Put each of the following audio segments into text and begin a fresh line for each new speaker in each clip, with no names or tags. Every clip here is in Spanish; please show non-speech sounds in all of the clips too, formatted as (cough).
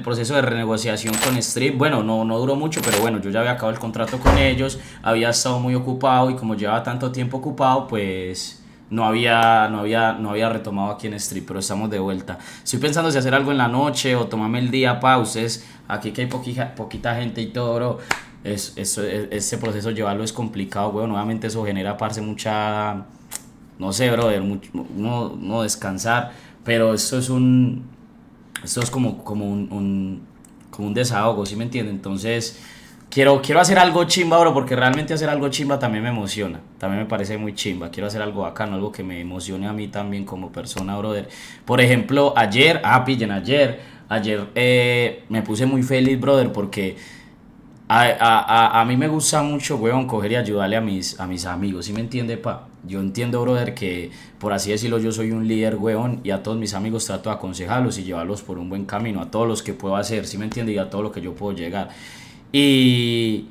El proceso de renegociación con Strip, bueno, no, no duró mucho, pero bueno, yo ya había acabado el contrato con ellos, había estado muy ocupado y como llevaba tanto tiempo ocupado, pues no había, no había, no había retomado aquí en Strip, pero estamos de vuelta. Estoy pensando si hacer algo en la noche o tomarme el día pauses. Aquí que hay poquija, poquita gente y todo, bro. Es, ese proceso llevarlo es complicado, bueno Nuevamente eso genera, parse mucha... No sé, brother, mucho, no, no descansar. Pero esto es un esto es como, como un, como un desahogo, ¿sí me entiende? Entonces, quiero, quiero hacer algo chimba, bro, porque realmente hacer algo chimba también me emociona, también me parece muy chimba, quiero hacer algo bacano, algo que me emocione a mí también como persona, brother. Por ejemplo, ayer, ah, pillen, ayer, ayer eh, me puse muy feliz, brother, porque a, a, mí me gusta mucho, weón, coger y ayudarle a mis, a mis amigos, ¿sí me entiende, pa? Yo entiendo, brother, que por así decirlo, yo soy un líder, weón, y a todos mis amigos trato de aconsejarlos y llevarlos por un buen camino, a todos los que puedo hacer, ¿sí me entiende? Y a todo lo que yo puedo llegar. Y...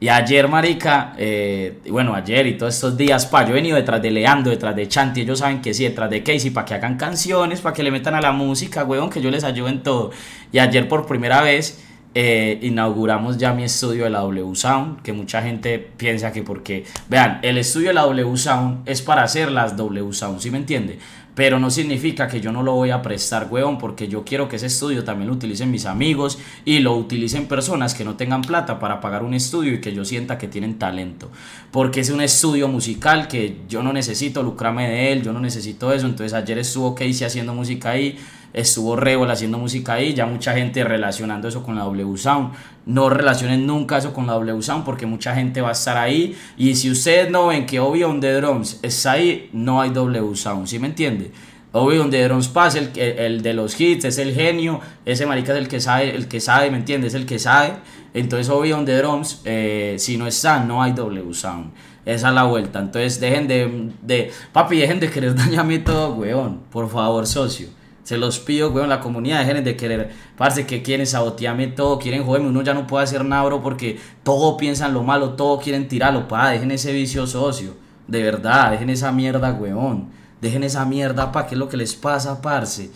Y ayer, marica, eh, bueno, ayer y todos estos días, pa, yo he venido detrás de Leandro, detrás de Chanti, ellos saben que sí, detrás de Casey, para que hagan canciones, para que le metan a la música, weón, que yo les ayude en todo. Y ayer por primera vez eh, inauguramos ya mi estudio de la W Sound, que mucha gente piensa que porque, vean, el estudio de la W Sound es para hacer las W Sound, si me entiende? Pero no significa que yo no lo voy a prestar, weón, porque yo quiero que ese estudio también lo utilicen mis amigos y lo utilicen personas que no tengan plata para pagar un estudio y que yo sienta que tienen talento. Porque es un estudio musical que yo no necesito lucrarme de él, yo no necesito eso. Entonces ayer estuvo Casey haciendo música ahí estuvo Revol haciendo música ahí, ya mucha gente relacionando eso con la W Sound. No relacionen nunca eso con la W Sound porque mucha gente va a estar ahí. Y si ustedes no ven que Obi on the Drums está ahí, no hay W Sound, ¿sí me entiende? Obi on the Drums pasa el, de los hits, es el genio, ese marica es el que sabe, el que sabe, ¿me entiende? Es el que sabe. Entonces Obi on the Drums, eh, si no está, no hay W Sound. Esa es la vuelta. Entonces dejen de, de... Papi, dejen de querer (laughs) dañarme todo, weón. Por favor, socio. Se los pido, weón, la comunidad, dejen de querer, parce, que quieren sabotearme todo, quieren joderme, uno ya no puede hacer nada, bro, porque todo piensan lo malo, todo quieren tirarlo, pa, dejen ese vicio socio, de verdad, dejen esa mierda, weón, dejen esa mierda, pa, ¿qué es lo que les pasa, parce?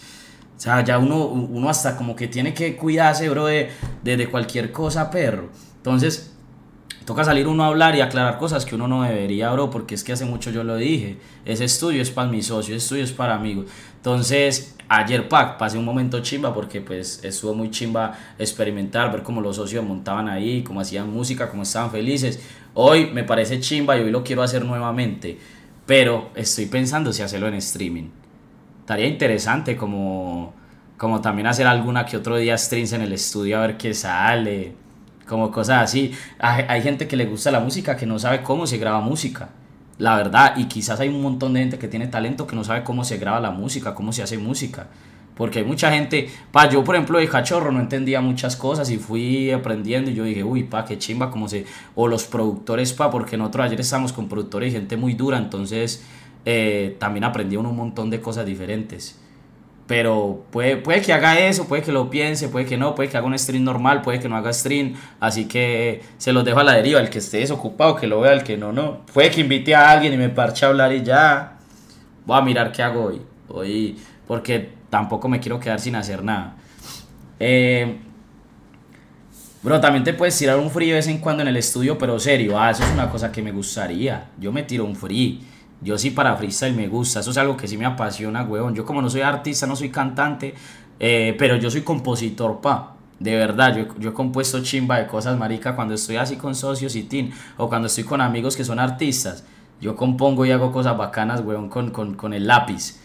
O sea, ya uno, uno hasta como que tiene que cuidarse, bro, de, de, de cualquier cosa, perro. Entonces, toca salir uno a hablar y aclarar cosas que uno no debería, bro, porque es que hace mucho yo lo dije, ese estudio es para mis socios, ese estudio es para amigos. Entonces, ayer, pack, pasé un momento chimba porque pues estuvo muy chimba experimentar, ver cómo los socios montaban ahí, cómo hacían música, cómo estaban felices. Hoy me parece chimba y hoy lo quiero hacer nuevamente, pero estoy pensando si hacerlo en streaming. Estaría interesante como, como también hacer alguna que otro día streams en el estudio a ver qué sale como cosas así. Hay, gente que le gusta la música que no sabe cómo se graba música, la verdad, y quizás hay un montón de gente que tiene talento que no sabe cómo se graba la música, cómo se hace música. Porque hay mucha gente, pa, yo por ejemplo de cachorro no entendía muchas cosas y fui aprendiendo y yo dije, uy, pa, qué chimba, como se, o los productores, pa, porque nosotros ayer estábamos con productores y gente muy dura, entonces eh, también aprendí un montón de cosas diferentes. Pero puede, puede que haga eso, puede que lo piense, puede que no, puede que haga un stream normal, puede que no haga stream. Así que se los dejo a la deriva, el que esté desocupado, que lo vea, el que no, no. Puede que invite a alguien y me parche a hablar y ya. Voy a mirar qué hago hoy. Hoy, porque tampoco me quiero quedar sin hacer nada. Eh, Bro, también te puedes tirar un free de vez en cuando en el estudio, pero serio. Ah, eso es una cosa que me gustaría. Yo me tiro un free. Yo sí para freestyle me gusta, eso es algo que sí me apasiona, weón. Yo como no soy artista, no soy cantante, eh, pero yo soy compositor, pa. De verdad, yo, yo, he compuesto chimba de cosas, marica, cuando estoy así con socios y tin, o cuando estoy con amigos que son artistas. Yo compongo y hago cosas bacanas, weón, con, el lápiz.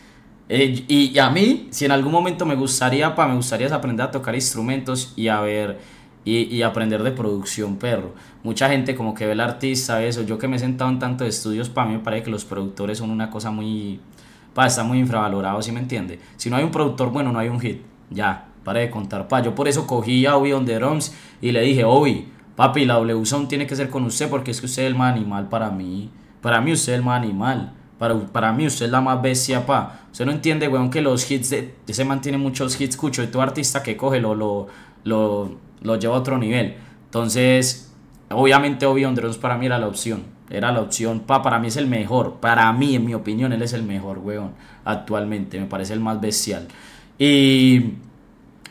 Eh, y, y, a mí, si en algún momento me gustaría, pa, me gustaría aprender a tocar instrumentos y a ver y, y, aprender de producción, perro. Mucha gente como que ve el artista, eso. Yo que me he sentado en tantos estudios, para mí me parece que los productores son una cosa muy... Pa, está muy infravalorado, si me entiende? Si no hay un productor bueno, no hay un hit. Ya, para de contar, pa. Yo por eso cogí a Obi on the Drums y le dije, Obi, papi, la W Sound tiene que ser con usted porque es que usted es el más animal para mí. Para mí usted es el más animal. Para, para, mí usted es la más bestia, pa. Usted no entiende, weón, que los hits de... Ese man muchos hits, cucho. Y este tu artista que coge lo... lo, lo lo lleva a otro nivel. Entonces, obviamente Obi-Wan para mí era la opción. Era la opción, para mí es el mejor. Para mí, en mi opinión, él es el mejor, weón. Actualmente, me parece el más bestial. Y,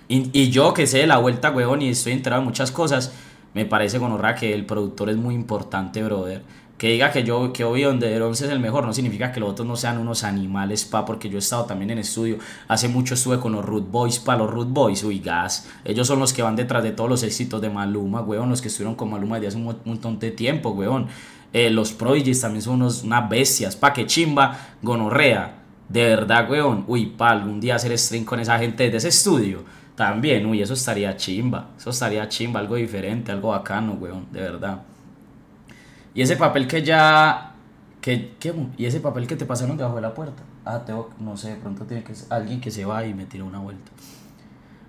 y, yo que sé de la vuelta, weón, y estoy enterado de muchas cosas, me parece, con honra que el productor es muy importante, brother que diga que yo que hoy donde el 11 es el mejor no significa que los otros no sean unos animales pa porque yo he estado también en estudio hace mucho estuve con los Root Boys pa los Root Boys uy gas ellos son los que van detrás de todos los éxitos de Maluma weón los que estuvieron con Maluma de hace un montón de tiempo weón eh, los Prodigies también son unos, unas bestias pa que chimba gonorrea de verdad weón uy pa algún día hacer stream con esa gente de ese estudio también uy eso estaría chimba eso estaría chimba algo diferente algo bacano weón de verdad y ese papel que ya. Que, y ese papel que te pasaron debajo de la puerta. Ah, tengo, no sé, de pronto tiene que ser alguien que se va y me tira una vuelta.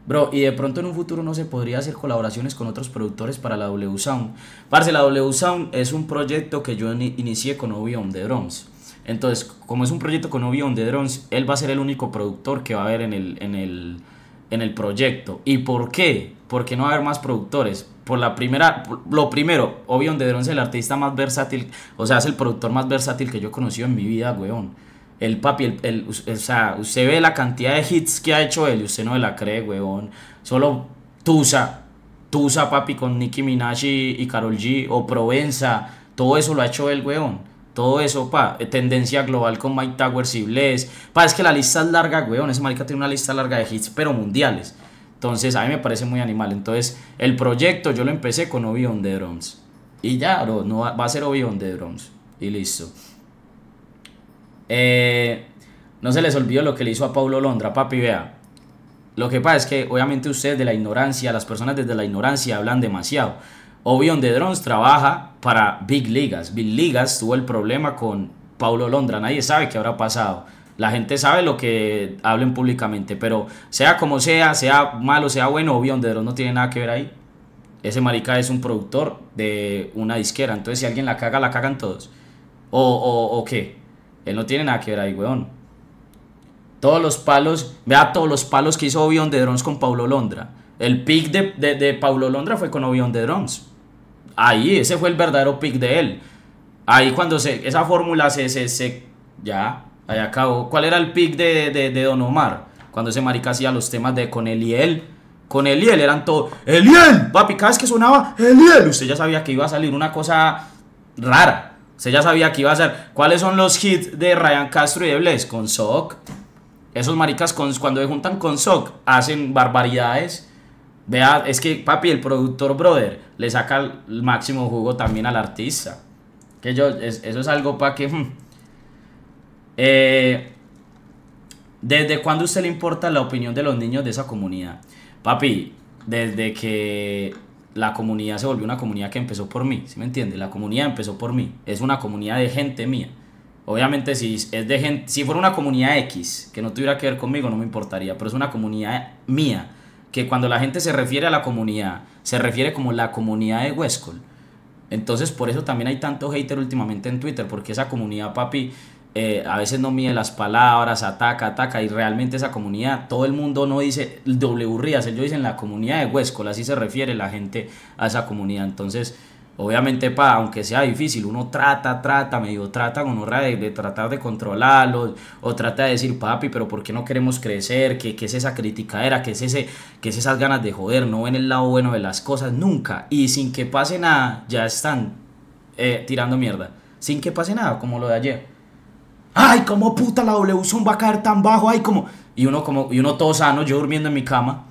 Bro, y de pronto en un futuro no se podría hacer colaboraciones con otros productores para la W Sound. Parce, la W Sound es un proyecto que yo inicié con Obion de drones Entonces, como es un proyecto con Obion de drones él va a ser el único productor que va a haber el, en el en el proyecto. ¿Y por qué? Porque no va a haber más productores. Por la primera, lo primero, obvio, donde es el artista más versátil, o sea, es el productor más versátil que yo he conocido en mi vida, weón. El papi, el, el, o sea, usted ve la cantidad de hits que ha hecho él y usted no la cree, weón. Solo Tusa, Tusa, papi, con Nicki Minaj y, Carol G, o Provenza, todo eso lo ha hecho él, weón. Todo eso, pa. Eh, tendencia global con Mike Towers y Pa, es que la lista es larga, weón. Ese marica tiene una lista larga de hits, pero mundiales. Entonces, a mí me parece muy animal. Entonces, el proyecto yo lo empecé con Obi on the Drums. Y ya, no va, a ser Obi on the Drums. Y listo. Eh, no se les olvidó lo que le hizo a Paulo Londra, papi, vea. Lo que pasa es que obviamente ustedes de la ignorancia, las personas desde la ignorancia hablan demasiado. Obion de Drones trabaja para Big Ligas. Big Ligas tuvo el problema con Paulo Londra. Nadie sabe qué habrá pasado. La gente sabe lo que hablen públicamente, pero sea como sea, sea malo, sea bueno, Obion de Drones no tiene nada que ver ahí. Ese marica es un productor de una disquera. Entonces, si alguien la caga, la cagan todos. O, o, qué. Él no tiene nada que ver ahí, weón. Todos los palos, vea todos los palos que hizo Obion de Drones con Paulo Londra. El pick de, de, Paulo Londra fue con Obion de Drones Ahí, ese fue el verdadero pick de él. Ahí cuando se, esa fórmula se, se, ya, ahí acabó. ¿Cuál era el pick de, de, de Don Omar? Cuando ese marica hacía los temas de con Eliel. Con Eliel eran todos, Eliel, papi, cada que sonaba, Eliel. Usted ya sabía que iba a salir una cosa rara. Usted ya sabía que iba a ser. ¿Cuáles son los hits de Ryan Castro y de Con Sock. Esos maricas cuando se juntan con Sock hacen barbaridades. Vea, es que, papi, el productor brother le saca el máximo jugo también al artista. Que yo, eso es algo para que. Hmm. Eh, ¿Desde cuándo usted le importa la opinión de los niños de esa comunidad? Papi, desde que la comunidad se volvió una comunidad que empezó por mí, ¿sí me entiende? La comunidad empezó por mí, es una comunidad de gente mía. Obviamente si es de si fuera una comunidad X que no tuviera que ver conmigo no me importaría, pero es una comunidad mía que cuando la gente se refiere a la comunidad, se refiere como la comunidad de Huescol. Entonces, por eso también hay tanto hater últimamente en Twitter, porque esa comunidad, papi, eh, a veces no mide las palabras, ataca, ataca, y realmente esa comunidad, todo el mundo no dice W Rías, ellos dicen la comunidad de Huescol, así se refiere la gente a esa comunidad. Entonces, Obviamente, pa, aunque sea difícil, uno trata, trata, medio trata con honra de, tratar de controlarlo o trata de decir, papi, pero ¿por qué no queremos crecer? ¿Qué, es esa criticadera? ¿Qué es, ese, qué es esas ganas de joder? No ven el lado bueno de las cosas nunca. Y sin que pase nada, ya están eh, tirando mierda. Sin que pase nada, como lo de ayer. ¡Ay, cómo puta la W va a caer tan bajo! ¡Ay, Y uno, como, y uno todo sano, yo durmiendo en mi cama.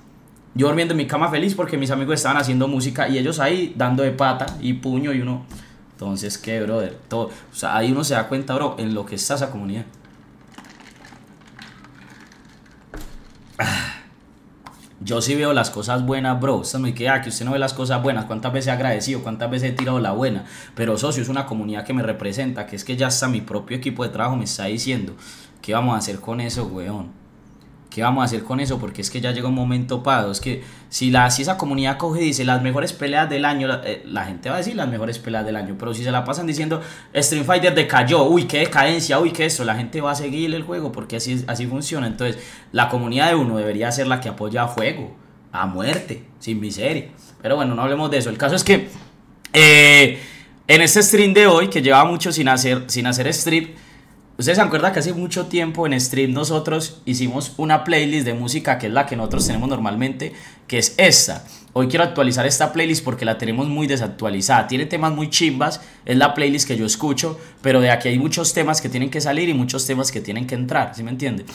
Yo durmiendo en mi cama feliz porque mis amigos estaban haciendo música y ellos ahí dando de pata y puño y uno. Entonces, ¿qué, brother? Todo. O sea, ahí uno se da cuenta, bro, en lo que está esa comunidad. Ah, yo sí veo las cosas buenas, bro. Usted me queda ah, que usted no ve las cosas buenas. ¿Cuántas veces he agradecido? ¿Cuántas veces he tirado la buena? Pero socio es una comunidad que me representa, que es que ya hasta mi propio equipo de trabajo me está diciendo, ¿qué vamos a hacer con eso, weón? ¿qué vamos a hacer con eso? Porque es que ya llega un momento pago. Es que si, la, esa comunidad coge y dice las mejores peleas del año, eh, la, gente va a decir las mejores peleas del año. Pero si se la pasan diciendo Stream Fighter decayó, uy, qué decadencia, uy, qué eso, la gente va a seguir el juego porque así, así funciona. Entonces, la comunidad de uno debería ser la que apoya a fuego, a muerte, sin miseria. Pero bueno, no hablemos de eso. El caso es que eh, en este stream de hoy, que lleva mucho sin hacer, sin hacer strip, Ustedes se acuerdan que hace mucho tiempo en stream nosotros hicimos una playlist de música que es la que nosotros tenemos normalmente, que es esta. Hoy quiero actualizar esta playlist porque la tenemos muy desactualizada. Tiene temas muy chimbas, es la playlist que yo escucho, pero de aquí hay muchos temas que tienen que salir y muchos temas que tienen que entrar, ¿sí me entiende?